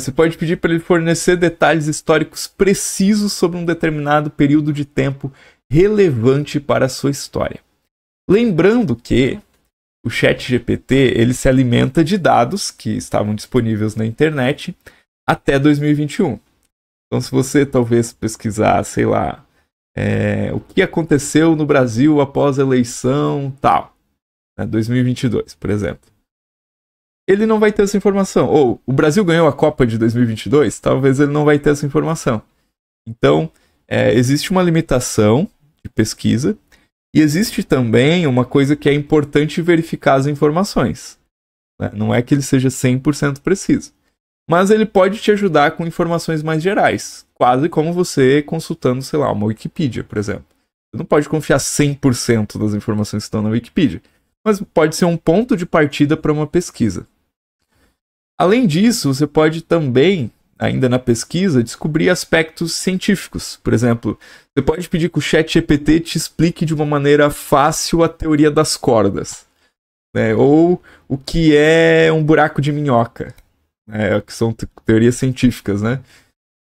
Você pode pedir para ele fornecer detalhes históricos precisos sobre um determinado período de tempo relevante para a sua história. Lembrando que o chat GPT ele se alimenta de dados que estavam disponíveis na internet até 2021. Então, se você talvez pesquisar, sei lá, é, o que aconteceu no Brasil após a eleição tal, né, 2022, por exemplo ele não vai ter essa informação. Ou o Brasil ganhou a Copa de 2022, talvez ele não vai ter essa informação. Então, é, existe uma limitação de pesquisa e existe também uma coisa que é importante verificar as informações. Né? Não é que ele seja 100% preciso, mas ele pode te ajudar com informações mais gerais, quase como você consultando, sei lá, uma Wikipedia, por exemplo. Você não pode confiar 100% das informações que estão na Wikipedia, mas pode ser um ponto de partida para uma pesquisa. Além disso, você pode também, ainda na pesquisa, descobrir aspectos científicos. Por exemplo, você pode pedir que o chat GPT te explique de uma maneira fácil a teoria das cordas. Né? Ou o que é um buraco de minhoca. Né? Que são teorias científicas, né?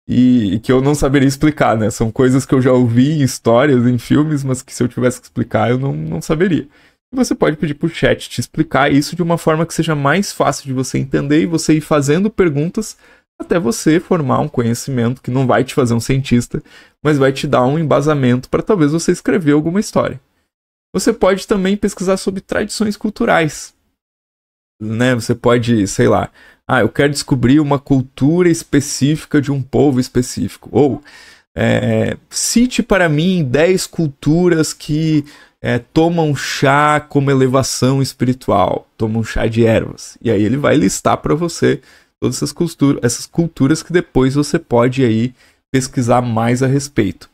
E, e, que eu não saberia explicar, né? São coisas que eu já ouvi em histórias, em filmes, mas que se eu tivesse que explicar, eu não, não saberia você pode pedir para o chat te explicar isso de uma forma que seja mais fácil de você entender e você ir fazendo perguntas até você formar um conhecimento que não vai te fazer um cientista, mas vai te dar um embasamento para talvez você escrever alguma história. Você pode também pesquisar sobre tradições culturais. Né? Você pode, sei lá, ah, eu quero descobrir uma cultura específica de um povo específico. Ou é, cite para mim 10 culturas que é, toma um chá como elevação espiritual, toma um chá de ervas. E aí ele vai listar para você todas essas, culturas, essas culturas que depois você pode aí pesquisar mais a respeito.